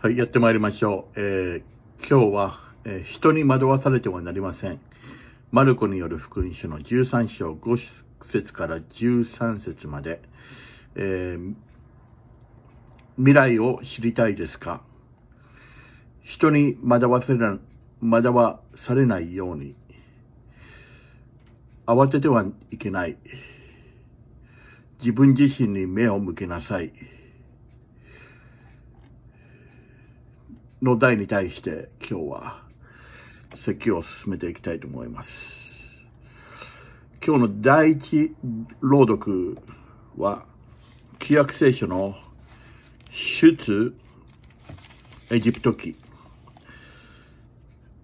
はい、やってまいりましょう。えー、今日は、えー、人に惑わされてはなりません。マルコによる福音書の13章5節から13節まで、えー、未来を知りたいですか人に惑わせら、惑わされないように、慌ててはいけない。自分自身に目を向けなさい。の題に対して今日は説教を進めていきたいと思います。今日の第一朗読は、旧約聖書の出エジプト記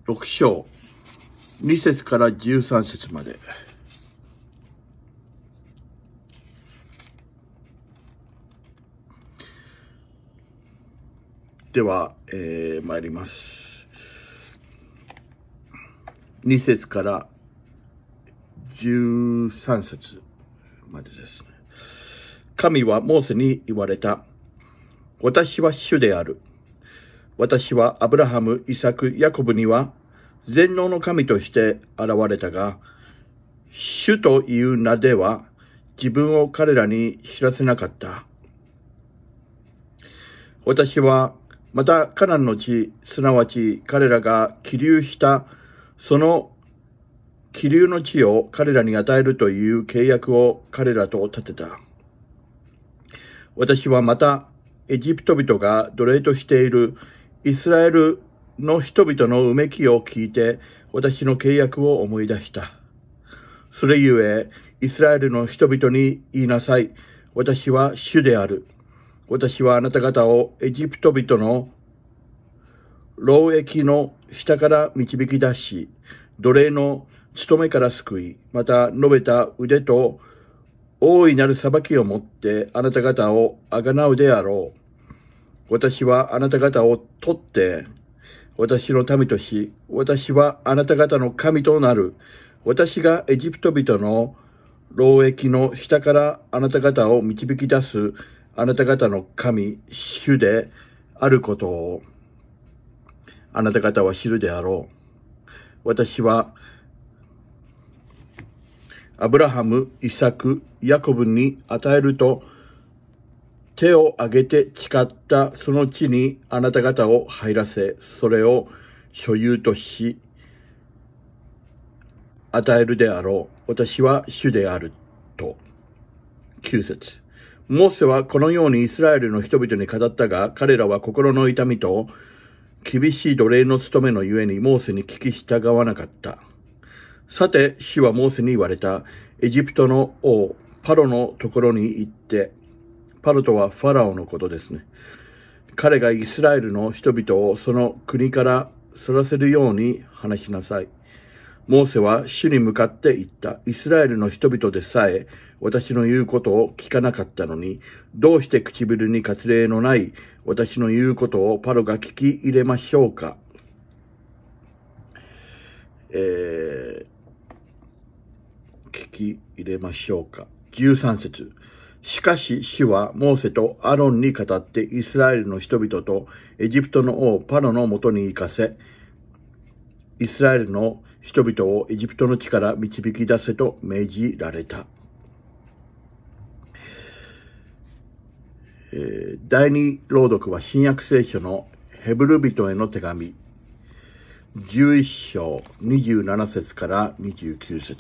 6章2節から13節まで。では、えー、参ります。2節から13節までですね。神はモーセに言われた。私は主である。私はアブラハム、イサク、ヤコブには全能の神として現れたが、主という名では自分を彼らに知らせなかった。私はまたカナンの地、すなわち彼らが起流したその気流の地を彼らに与えるという契約を彼らと立てた。私はまた、エジプト人が奴隷としているイスラエルの人々のうめきを聞いて、私の契約を思い出した。それゆえ、イスラエルの人々に言いなさい。私は主である。私はあなた方をエジプト人の労役の下から導き出し、奴隷の務めから救い、また述べた腕と大いなる裁きをもってあなた方をあがなうであろう。私はあなた方を取って、私の民とし、私はあなた方の神となる。私がエジプト人の労役の下からあなた方を導き出すあなた方の神、主であることを、あなた方は知るであろう。私は、アブラハム、イサク、ヤコブに与えると、手を挙げて誓ったその地にあなた方を入らせ、それを所有とし、与えるであろう。私は主である。と。9節モーセはこのようにイスラエルの人々に語ったが、彼らは心の痛みと厳しい奴隷の務めのゆえにモーセに聞き従わなかった。さて、死はモーセに言われた。エジプトの王、パロのところに行って、パロとはファラオのことですね。彼がイスラエルの人々をその国からそらせるように話しなさい。モーセは主に向かって行った。イスラエルの人々でさえ、私の言うことを聞かなかったのに、どうして唇に割礼のない私の言うことをパロが聞き入れましょうか。えー、聞き入れましょうか。13節しかし主はモーセとアロンに語ってイスラエルの人々とエジプトの王パロのもとに行かせ、イスラエルの人々をエジプトの地から導き出せと命じられた。え第二朗読は新約聖書のヘブル人への手紙11章27節から29節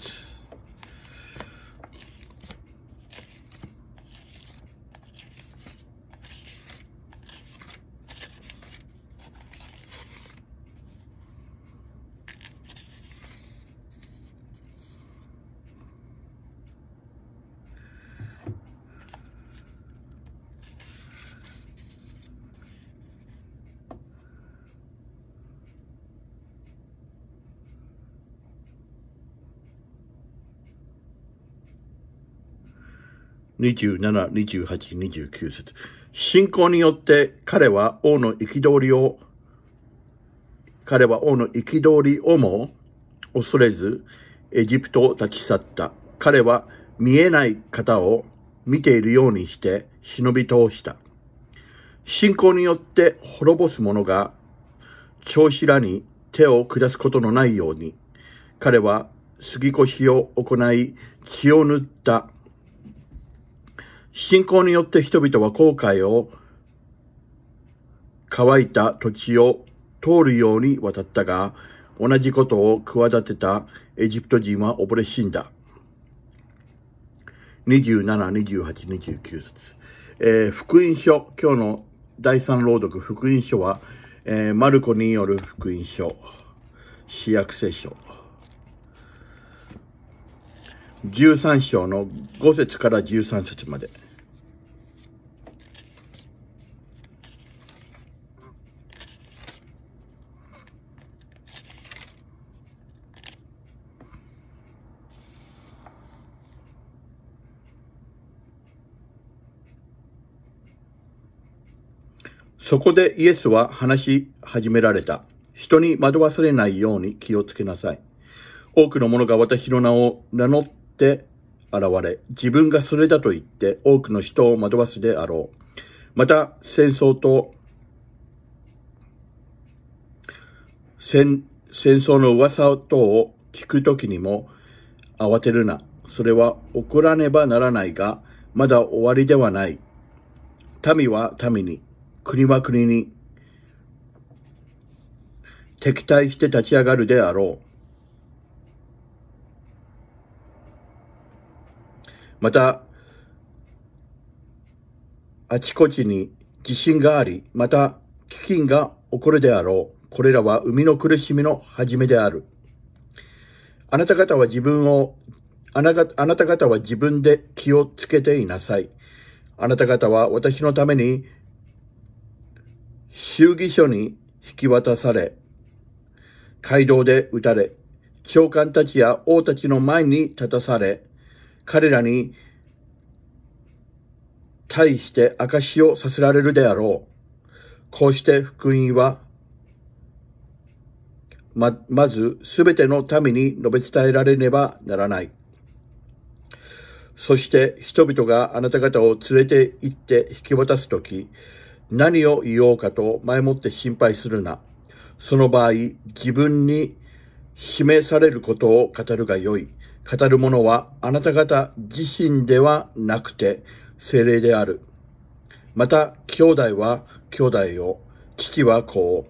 27、28、29節。信仰によって彼は王の憤りを、彼は王の憤りをも恐れず、エジプトを立ち去った。彼は見えない方を見ているようにして忍び通した。信仰によって滅ぼす者が、長子らに手を下すことのないように、彼は杉越しを行い、血を塗った。信仰によって人々は後悔を乾いた土地を通るように渡ったが、同じことを企てたエジプト人は溺れ死んだ。27、28、29節。えー、福音書、今日の第三朗読、福音書は、えー、マルコによる福音書、市役聖書。13章の5節から13節まで。そこでイエスは話し始められた。人に惑わされないように気をつけなさい。多くの者が私の名を名乗って現れ、自分がそれだと言って多くの人を惑わすであろう。また、戦争と、戦、戦争の噂等を聞くときにも慌てるな。それは起こらねばならないが、まだ終わりではない。民は民に、国は国に敵対して立ち上がるであろう。また、あちこちに地震があり、また飢饉が起こるであろう。これらは生みの苦しみの始めである。あなた方は自分を、あなあなた方は自分で気をつけていなさい。あなた方は私のために衆議所に引き渡され、街道で撃たれ、長官たちや王たちの前に立たされ、彼らに対して証しをさせられるであろう。こうして福音は、ま、まずすべての民に述べ伝えられねばならない。そして人々があなた方を連れて行って引き渡すとき、何を言おうかと前もって心配するな。その場合、自分に示されることを語るがよい。語るものはあなた方自身ではなくて精霊である。また、兄弟は兄弟を、父は子を、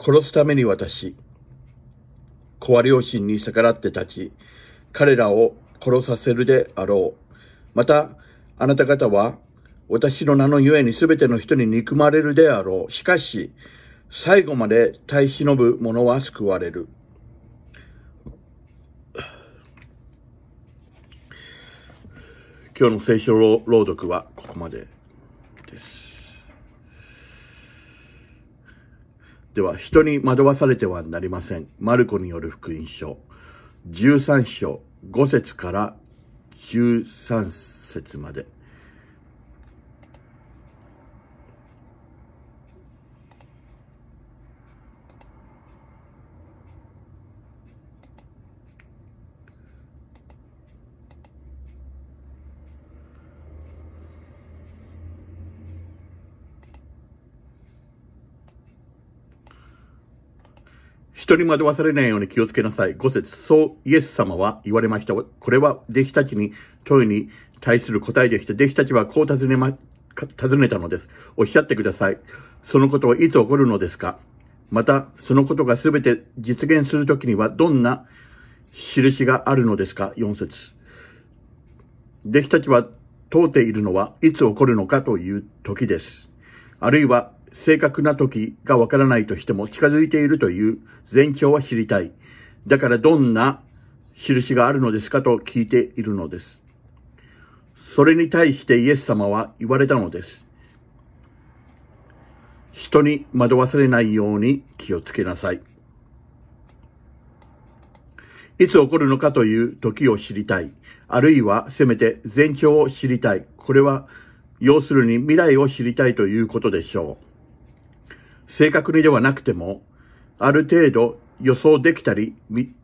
殺すために私、子は両親に逆らって立ち、彼らを殺させるであろう。また、あなた方は私の名のゆえに全ての人に憎まれるであろう。しかし、最後まで耐え忍ぶ者は救われる。今日の聖書朗読はここまでです。では、人に惑わされてはなりません。マルコによる福音書、13章5節から13節まで。人に惑わされないように気をつけなさい。五節、そうイエス様は言われました。これは弟子たちに問いに対する答えでして、弟子たちはこう尋ねま、尋ねたのです。おっしゃってください。そのことはいつ起こるのですかまた、そのことが全て実現するときにはどんな印があるのですか ?4 節。弟子たちは問うているのはいつ起こるのかという時です。あるいは正確な時がわからないとしても近づいているという前兆は知りたい。だからどんな印があるのですかと聞いているのです。それに対してイエス様は言われたのです。人に惑わされないように気をつけなさい。いつ起こるのかという時を知りたい。あるいはせめて前兆を知りたい。これは要するに未来を知りたいということでしょう。正確にではなくても、ある程度予想できたり、見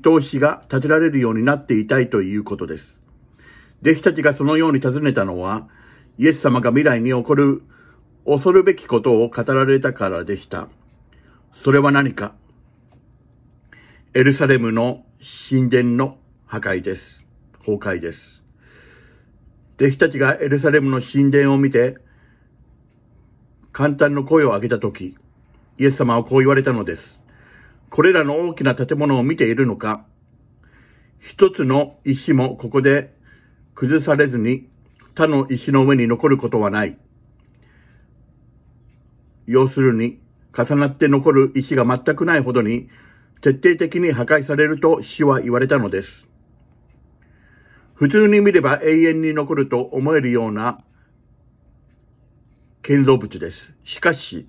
通しが立てられるようになっていたいということです。弟子たちがそのように尋ねたのは、イエス様が未来に起こる恐るべきことを語られたからでした。それは何かエルサレムの神殿の破壊です。崩壊です。弟子たちがエルサレムの神殿を見て簡単の声を上げたとき、イエス様はこう言われたのです。これらの大きな建物を見ているのか一つの石もここで崩されずに他の石の上に残ることはない。要するに、重なって残る石が全くないほどに徹底的に破壊されると死は言われたのです。普通に見れば永遠に残ると思えるような建造物です。しかし、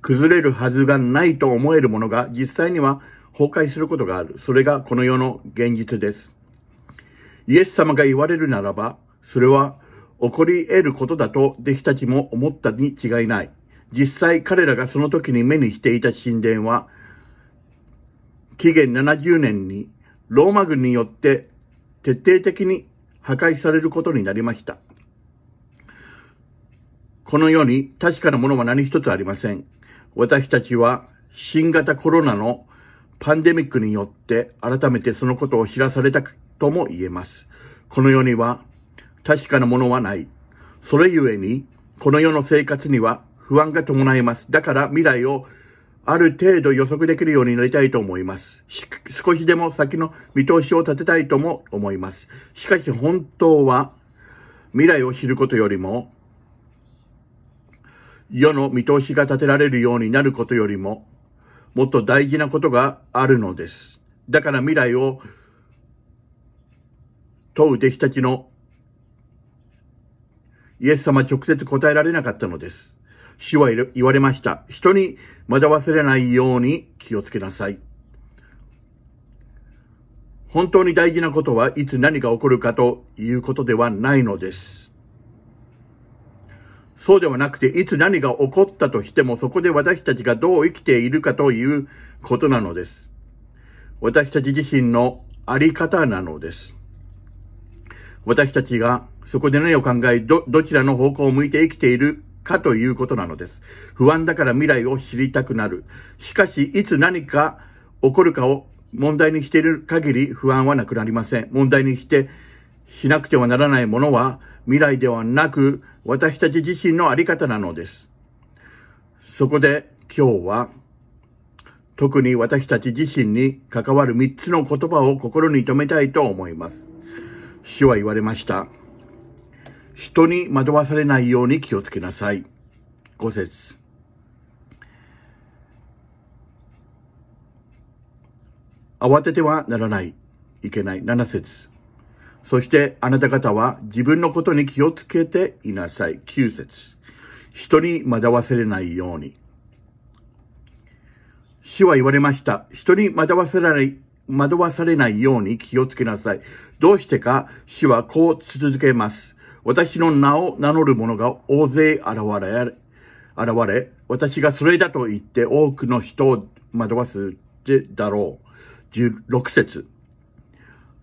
崩れるはずがないと思えるものが実際には崩壊することがある。それがこの世の現実です。イエス様が言われるならば、それは起こり得ることだと弟子たちも思ったに違いない。実際彼らがその時に目にしていた神殿は、紀元70年にローマ軍によって徹底的に破壊されることになりました。この世に確かなものは何一つありません。私たちは新型コロナのパンデミックによって改めてそのことを知らされたとも言えます。この世には確かなものはない。それゆえに、この世の生活には不安が伴います。だから未来をある程度予測できるようになりたいと思います。少しでも先の見通しを立てたいとも思います。しかし本当は未来を知ることよりも世の見通しが立てられるようになることよりも、もっと大事なことがあるのです。だから未来を問う弟子たちのイエス様直接答えられなかったのです。主は言われました。人にまだ忘れないように気をつけなさい。本当に大事なことはいつ何が起こるかということではないのです。そうではなくて、いつ何が起こったとしても、そこで私たちがどう生きているかということなのです。私たち自身のあり方なのです。私たちがそこで何を考え、ど、どちらの方向を向いて生きているかということなのです。不安だから未来を知りたくなる。しかし、いつ何か起こるかを問題にしている限り不安はなくなりません。問題にして、しなくてはならないものは未来ではなく私たち自身のあり方なのです。そこで今日は特に私たち自身に関わる三つの言葉を心に留めたいと思います。主は言われました。人に惑わされないように気をつけなさい。五節。慌ててはならない。いけない。七節。そしてあなた方は自分のことに気をつけていなさい。9節人に惑わせれないように。主は言われました。人に惑わせられ、惑わされないように気をつけなさい。どうしてか、主はこう続けます。私の名を名乗る者が大勢現れ、現れ、私がそれだと言って多くの人を惑わすでだろう。16節。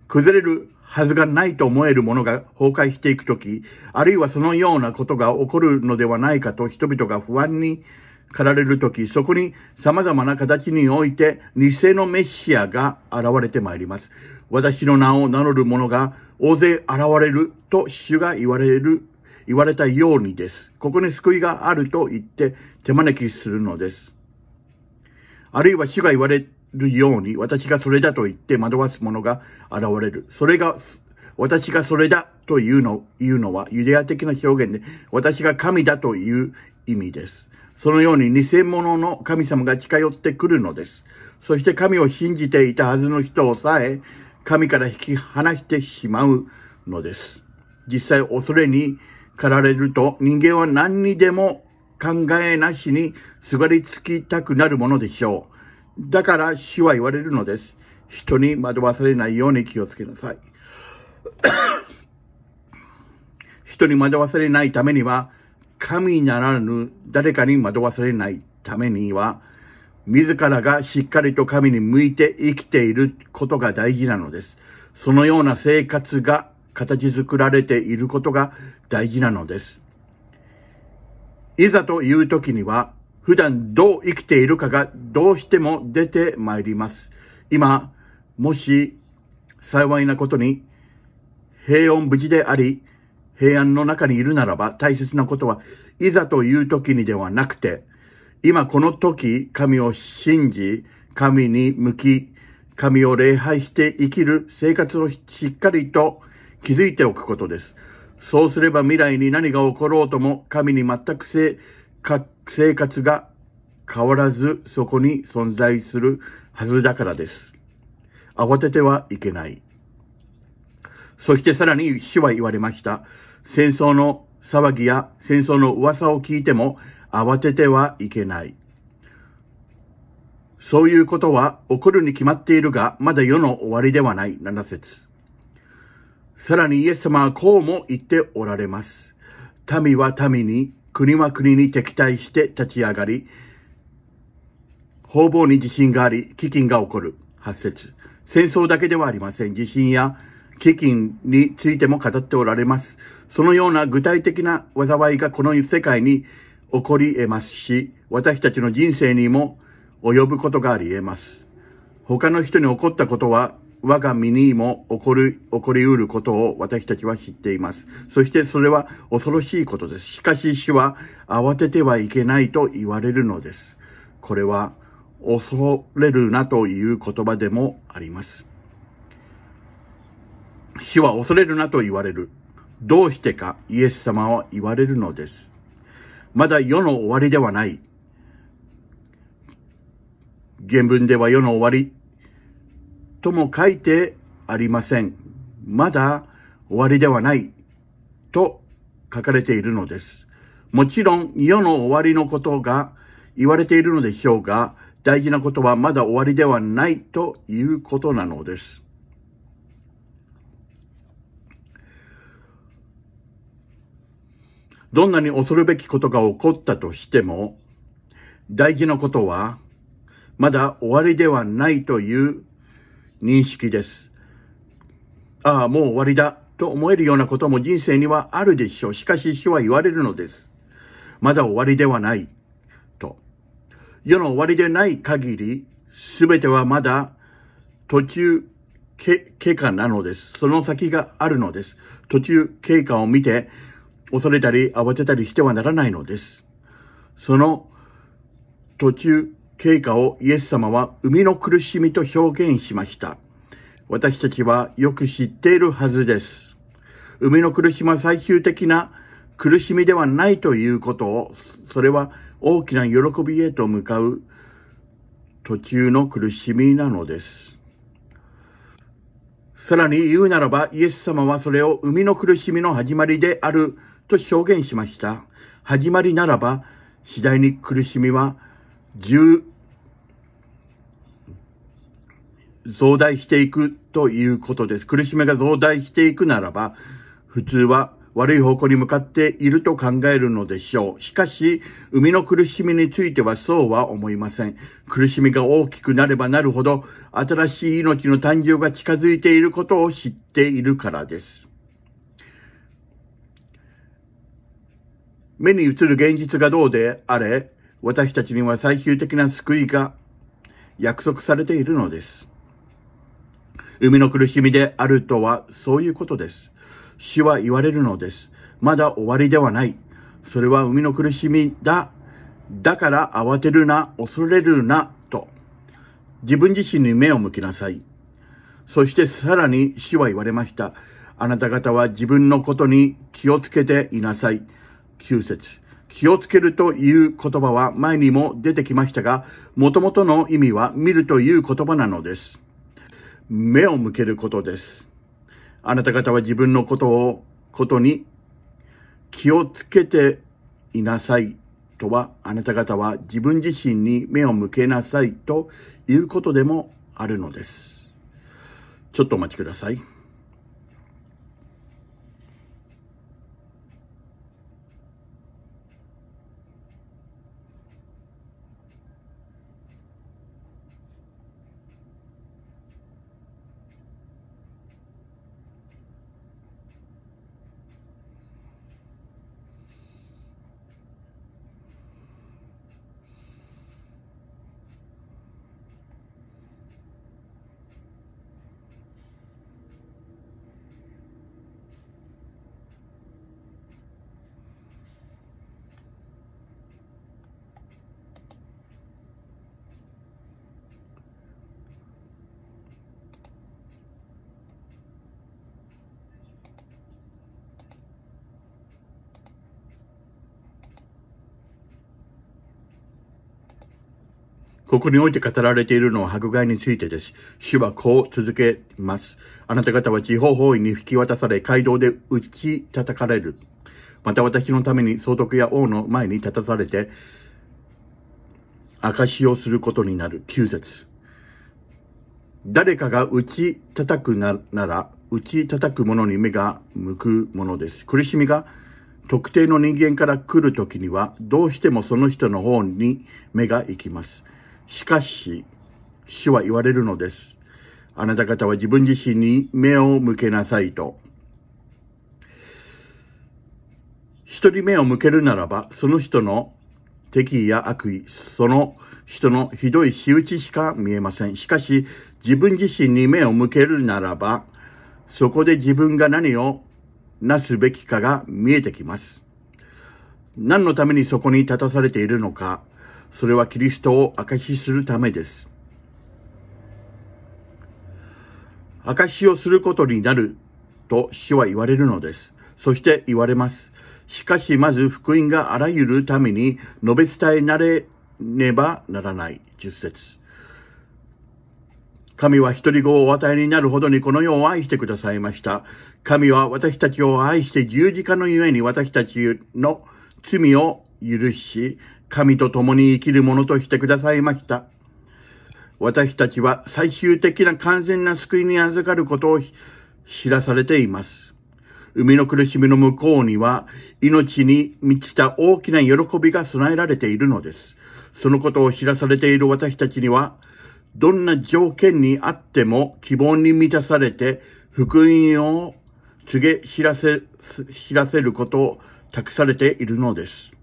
崩れるはずがないと思えるものが崩壊していくとき、あるいはそのようなことが起こるのではないかと人々が不安に駆られるとき、そこに様々な形において偽のメシアが現れてまいります。私の名を名乗る者が大勢現れると主が言われる、言われたようにです。ここに救いがあると言って手招きするのです。あるいは主が言われるように、私がそれだと言って惑わす者が現れる。それが、私がそれだというの、いうのは、ユダヤ的な表現で、私が神だという意味です。そのように偽物の神様が近寄ってくるのです。そして神を信じていたはずの人をさえ、神から引き離してしまうのです。実際、恐れに駆られると、人間は何にでも考えなしにすがりつきたくなるものでしょう。だから死は言われるのです。人に惑わされないように気をつけなさい。人に惑わされないためには、神ならぬ誰かに惑わされないためには、自らがしっかりと神に向いて生きていることが大事なのです。そのような生活が形作られていることが大事なのです。いざという時には、普段どう生きているかがどうしても出てまいります。今、もし幸いなことに平穏無事であり、平安の中にいるならば大切なことはいざという時にではなくて、今この時神を信じ、神に向き、神を礼拝して生きる生活をしっかりと築いておくことです。そうすれば未来に何が起ころうとも神に全く生活が変わらずそこに存在するはずだからです。慌ててはいけない。そしてさらに主は言われました。戦争の騒ぎや戦争の噂を聞いても慌ててはいけない。そういうことは起こるに決まっているが、まだ世の終わりではない7節さらにイエス様はこうも言っておられます。民は民に国は国に敵対して立ち上がり、方々に地震があり、飢饉が起こる。発説。戦争だけではありません。地震や飢饉についても語っておられます。そのような具体的な災いがこの世界に起こり得ますし、私たちの人生にも及ぶことがあり得ます。他の人に起こったことは我が身にも起こる、起こりうることを私たちは知っています。そしてそれは恐ろしいことです。しかし死は慌ててはいけないと言われるのです。これは恐れるなという言葉でもあります。死は恐れるなと言われる。どうしてかイエス様は言われるのです。まだ世の終わりではない。原文では世の終わりとも書いてありません。まだ終わりではないと書かれているのです。もちろん世の終わりのことが言われているのでしょうが、大事なことはまだ終わりではないということなのです。どんなに恐るべきことが起こったとしても、大事なことは、まだ終わりではないという認識です。ああ、もう終わりだと思えるようなことも人生にはあるでしょう。しかし主は言われるのです。まだ終わりではない。と。世の終わりでない限り、すべてはまだ途中け、経過なのです。その先があるのです。途中経過を見て、恐れたり慌てたりしてはならないのです。その途中経過をイエス様は生みの苦しみと表現しました。私たちはよく知っているはずです。生みの苦しみは最終的な苦しみではないということを、それは大きな喜びへと向かう途中の苦しみなのです。さらに言うならば、イエス様はそれを生みの苦しみの始まりであると表現しました。始まりならば、次第に苦しみは牛、増大していくということです。苦しみが増大していくならば、普通は悪い方向に向かっていると考えるのでしょう。しかし、生みの苦しみについてはそうは思いません。苦しみが大きくなればなるほど、新しい命の誕生が近づいていることを知っているからです。目に映る現実がどうであれ、私たちには最終的な救いが約束されているのです。生みの苦しみであるとはそういうことです。死は言われるのです。まだ終わりではない。それは生みの苦しみだ。だから慌てるな、恐れるな、と。自分自身に目を向けなさい。そしてさらに死は言われました。あなた方は自分のことに気をつけていなさい。9節気をつけるという言葉は前にも出てきましたが、元々の意味は見るという言葉なのです。目を向けることです。あなた方は自分のことを、ことに気をつけていなさいとは、あなた方は自分自身に目を向けなさいということでもあるのです。ちょっとお待ちください。ここにおいて語られているのは迫害についてです。主はこう続けます。あなた方は地方法院に引き渡され、街道で打ち叩かれる。また私のために総督や王の前に立たされて、証をすることになる。9節誰かが打ち叩くなら、打ち叩く者に目が向くものです。苦しみが特定の人間から来るときには、どうしてもその人の方に目が行きます。しかし、主は言われるのです。あなた方は自分自身に目を向けなさいと。一人目を向けるならば、その人の敵意や悪意、その人のひどい仕打ちしか見えません。しかし、自分自身に目を向けるならば、そこで自分が何をなすべきかが見えてきます。何のためにそこに立たされているのか、それはキリストを証しするためです。証しをすることになると主は言われるのです。そして言われます。しかしまず福音があらゆるために述べ伝えなれねばならない。10節神は一人子をお与えになるほどにこの世を愛してくださいました。神は私たちを愛して十字架のゆえに私たちの罪を許し、神と共に生きる者としてくださいました。私たちは最終的な完全な救いに預かることを知らされています。海の苦しみの向こうには命に満ちた大きな喜びが備えられているのです。そのことを知らされている私たちには、どんな条件にあっても希望に満たされて福音を告げ知らせ、知らせることを託されているのです。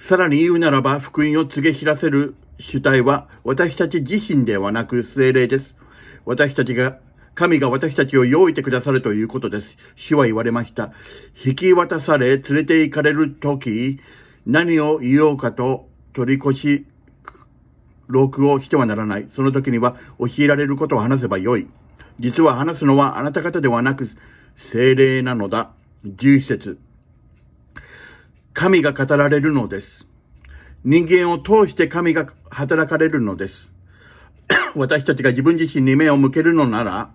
さらに言うならば、福音を告げ知らせる主体は、私たち自身ではなく精霊です。私たちが、神が私たちを用意てくださるということです。主は言われました。引き渡され、連れて行かれるとき、何を言おうかと取り越し、録をしてはならない。その時には教えられることを話せばよい。実は話すのはあなた方ではなく、精霊なのだ。11節神が語られるのです。人間を通して神が働かれるのです。私たちが自分自身に目を向けるのなら、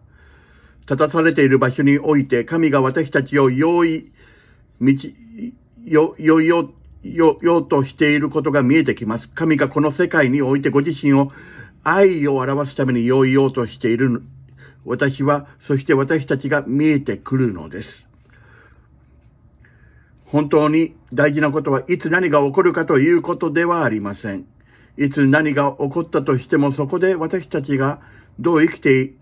立たされている場所において神が私たちを用意、道、よ、よ、よ、よ、よとしていることが見えてきます。神がこの世界においてご自身を愛を表すために用意ようとしている。私は、そして私たちが見えてくるのです。本当に大事なことはいつ何が起こるかということではありません。いつ何が起こったとしてもそこで私たちがどう生きて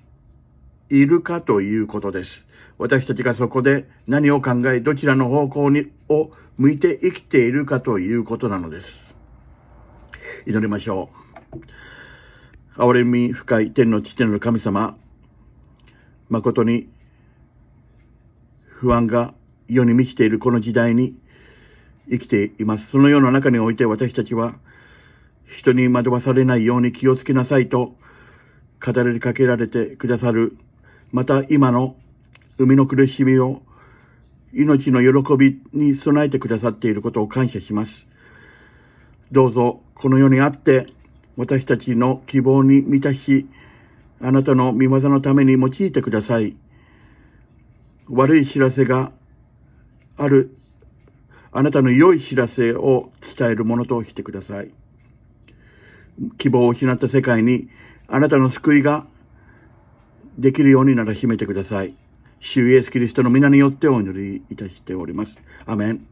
いるかということです。私たちがそこで何を考え、どちらの方向にを向いて生きているかということなのです。祈りましょう。憐れみ深い天の父なる神様、誠に不安が世に満ちているこの時代に生きています。その世の中において私たちは人に惑わされないように気をつけなさいと語りかけられてくださる。また今の生みの苦しみを命の喜びに備えてくださっていることを感謝します。どうぞこの世にあって私たちの希望に満たし、あなたの御業のために用いてください。悪い知らせがあるあなたの良い知らせを伝えるものとしてください。希望を失った世界にあなたの救いができるようにならしめてください。主イエスキリストの皆によってお祈りいたしております。アメン。